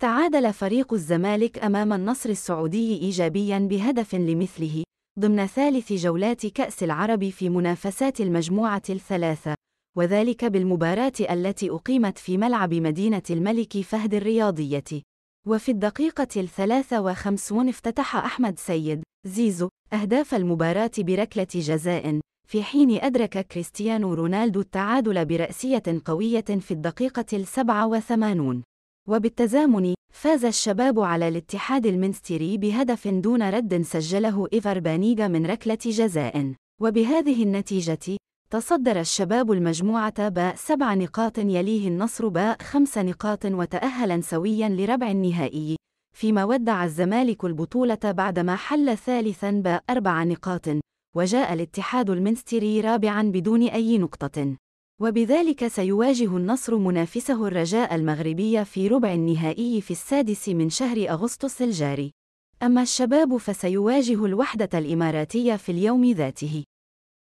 تعادل فريق الزمالك أمام النصر السعودي إيجابياً بهدف لمثله ضمن ثالث جولات كأس العرب في منافسات المجموعة الثلاثة، وذلك بالمباراة التي أقيمت في ملعب مدينة الملك فهد الرياضية. وفي الدقيقة الثلاثة وخمسون افتتح أحمد سيد زيزو أهداف المباراة بركلة جزاء في حين أدرك كريستيانو رونالدو التعادل برأسية قوية في الدقيقة السبعة وثمانون وبالتزامن فاز الشباب على الاتحاد المنستيري بهدف دون رد سجله إيفر بانيغا من ركلة جزاء وبهذه النتيجة تصدر الشباب المجموعة باء سبع نقاط يليه النصر باء خمس نقاط وتأهلا سويا لربع النهائي فيما ودع الزمالك البطولة بعدما حل ثالثا أربع نقاط وجاء الاتحاد المنستيري رابعا بدون أي نقطة وبذلك سيواجه النصر منافسه الرجاء المغربي في ربع النهائي في السادس من شهر أغسطس الجاري أما الشباب فسيواجه الوحدة الإماراتية في اليوم ذاته